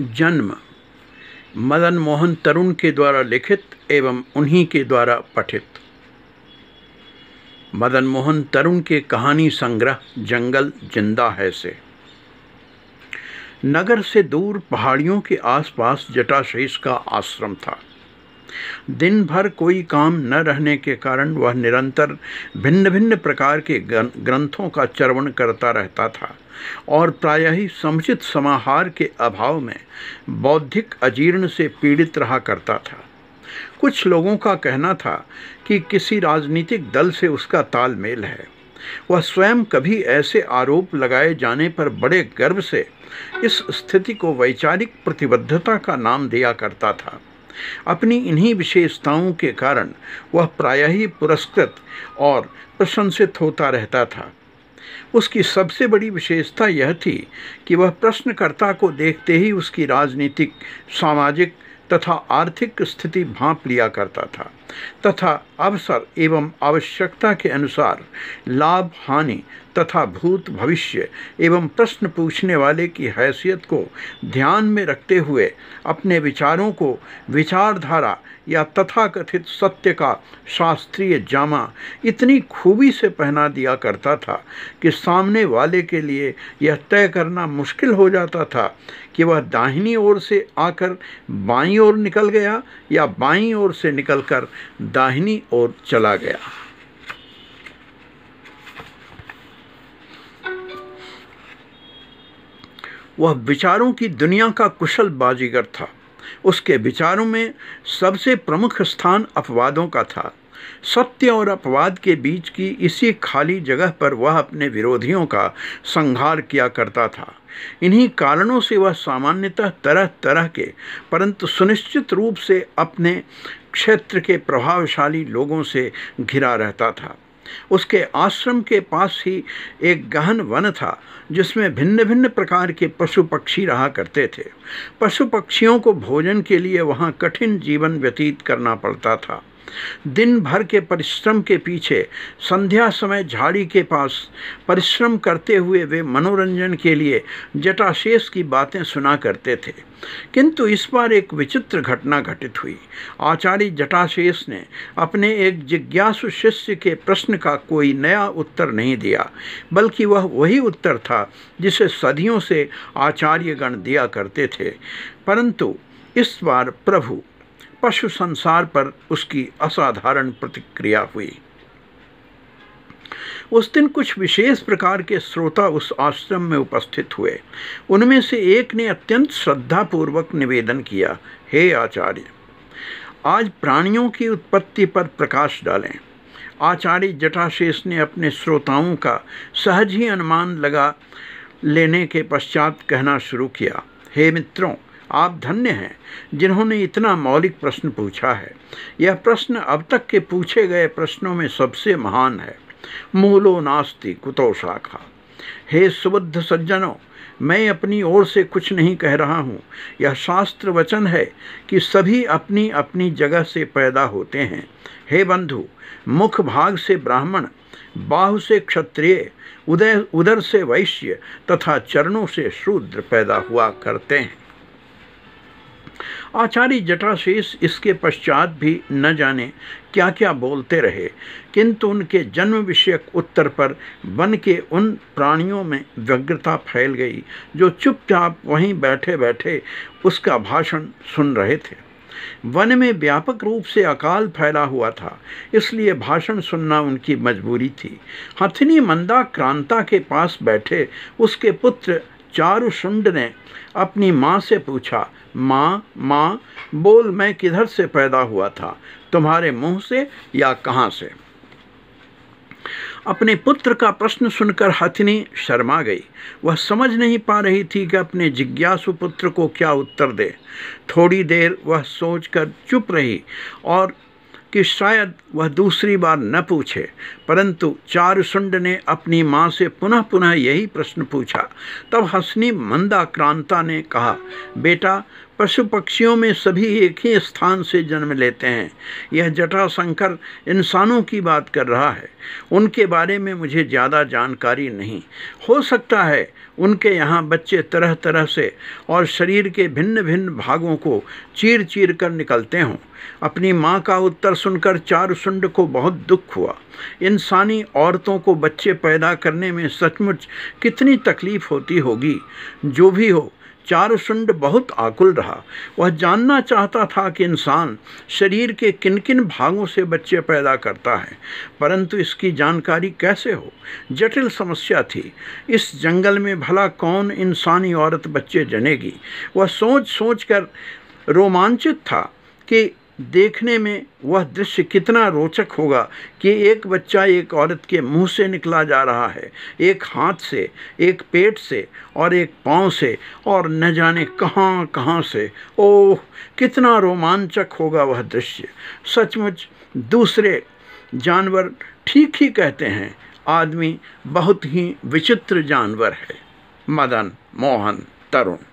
जन्म मदन मोहन तरुण के द्वारा लिखित एवं उन्हीं के द्वारा पठित मदन मोहन तरुण के कहानी संग्रह जंगल जिंदा है से नगर से दूर पहाड़ियों के आसपास जटाशेष का आश्रम था दिन भर कोई काम न रहने के कारण वह निरंतर भिन्न भिन्न प्रकार के ग्रंथों का चरवण करता रहता था और प्राय ही समुचित समाहार के अभाव में बौद्धिक अजीर्ण से पीड़ित रहा करता था कुछ लोगों का कहना था कि किसी राजनीतिक दल से उसका तालमेल है वह स्वयं कभी ऐसे आरोप लगाए जाने पर बड़े गर्व से इस स्थिति को वैचारिक प्रतिबद्धता का नाम दिया करता था अपनी इन्हीं विशेषताओं के कारण वह प्रायः ही पुरस्कृत और प्रशंसित होता रहता था उसकी सबसे बड़ी विशेषता यह थी कि वह प्रश्नकर्ता को देखते ही उसकी राजनीतिक सामाजिक तथा आर्थिक स्थिति भाप लिया करता था तथा अवसर एवं आवश्यकता के अनुसार लाभ हानि तथा भूत भविष्य एवं प्रश्न पूछने वाले की हैसियत को ध्यान में रखते हुए अपने विचारों को विचारधारा या तथाकथित सत्य का शास्त्रीय जामा इतनी खूबी से पहना दिया करता था कि सामने वाले के लिए यह तय करना मुश्किल हो जाता था कि वह दाहिनी ओर से आकर बाई ओर निकल गया या बाईं ओर से निकलकर दाहिनी ओर चला गया वह विचारों की दुनिया का कुशल बाजीगर था उसके विचारों में सबसे प्रमुख स्थान अपवादों का था सत्य और अपवाद के बीच की इसी खाली जगह पर वह अपने विरोधियों का संहार किया करता था इन्हीं कारणों से वह सामान्यतः तरह तरह के परंतु सुनिश्चित रूप से अपने क्षेत्र के प्रभावशाली लोगों से घिरा रहता था उसके आश्रम के पास ही एक गहन वन था जिसमें भिन्न भिन्न प्रकार के पशु पक्षी रहा करते थे पशु पक्षियों को भोजन के लिए वहाँ कठिन जीवन व्यतीत करना पड़ता था दिन भर के परिश्रम के पीछे संध्या समय झाड़ी के पास परिश्रम करते हुए वे मनोरंजन के लिए जटाशेष की बातें सुना करते थे किंतु इस बार एक विचित्र घटना घटित हुई आचार्य जटाशेष ने अपने एक जिज्ञासु शिष्य के प्रश्न का कोई नया उत्तर नहीं दिया बल्कि वह वही उत्तर था जिसे सदियों से आचार्यगण दिया करते थे परंतु इस बार प्रभु पशु संसार पर उसकी असाधारण प्रतिक्रिया हुई उस दिन कुछ विशेष प्रकार के श्रोता उस आश्रम में उपस्थित हुए उनमें से एक ने अत्यंत श्रद्धापूर्वक निवेदन किया हे आचार्य आज प्राणियों की उत्पत्ति पर प्रकाश डालें आचार्य जटाशेष ने अपने श्रोताओं का सहज ही अनुमान लगा लेने के पश्चात कहना शुरू किया हे मित्रों आप धन्य हैं जिन्होंने इतना मौलिक प्रश्न पूछा है यह प्रश्न अब तक के पूछे गए प्रश्नों में सबसे महान है मूलो नास्ति कुतो शाखा हे सुबद्ध सज्जनों मैं अपनी ओर से कुछ नहीं कह रहा हूँ यह शास्त्र वचन है कि सभी अपनी अपनी जगह से पैदा होते हैं हे बंधु मुख भाग से ब्राह्मण बाहु से क्षत्रिय उदय उदर से वैश्य तथा चरणों से शूद्र पैदा हुआ करते हैं आचार्य जटाशेष इसके पश्चात भी न जाने क्या क्या बोलते रहे किंतु उनके जन्म विषयक उत्तर पर वन के उन प्राणियों में व्यग्रता फैल गई जो चुपचाप वहीं बैठे बैठे उसका भाषण सुन रहे थे वन में व्यापक रूप से अकाल फैला हुआ था इसलिए भाषण सुनना उनकी मजबूरी थी हथिनी मंदा क्रांता के पास बैठे उसके पुत्र शुंड ने अपनी माँ से पूछा माँ माँ बोल मैं किधर से पैदा हुआ था तुम्हारे मुंह से या कहाँ से अपने पुत्र का प्रश्न सुनकर हथिनी शर्मा गई वह समझ नहीं पा रही थी कि अपने जिज्ञासु पुत्र को क्या उत्तर दे थोड़ी देर वह सोचकर चुप रही और कि शायद वह दूसरी बार न पूछे परंतु चारुसुंड ने अपनी माँ से पुनः पुनः यही प्रश्न पूछा तब मंदा मंदाक्रांता ने कहा बेटा पशु पक्षियों में सभी एक ही स्थान से जन्म लेते हैं यह जटा शंकर इंसानों की बात कर रहा है उनके बारे में मुझे ज़्यादा जानकारी नहीं हो सकता है उनके यहाँ बच्चे तरह तरह से और शरीर के भिन्न भिन्न भागों को चीर चीर कर निकलते हों अपनी माँ का उत्तर सुनकर चारुसुंड को बहुत दुख हुआ इंसानी औरतों को बच्चे पैदा करने में सचमुच कितनी तकलीफ होती होगी जो भी हो चारुसुंड बहुत आकुल रहा वह जानना चाहता था कि इंसान शरीर के किन किन भागों से बच्चे पैदा करता है परंतु इसकी जानकारी कैसे हो जटिल समस्या थी इस जंगल में भला कौन इंसानी औरत बच्चे जनेगी वह सोच सोच कर रोमांचित था कि देखने में वह दृश्य कितना रोचक होगा कि एक बच्चा एक औरत के मुंह से निकला जा रहा है एक हाथ से एक पेट से और एक पाँव से और न जाने कहाँ कहाँ से ओह कितना रोमांचक होगा वह दृश्य सचमुच दूसरे जानवर ठीक ही कहते हैं आदमी बहुत ही विचित्र जानवर है मदन मोहन तरुण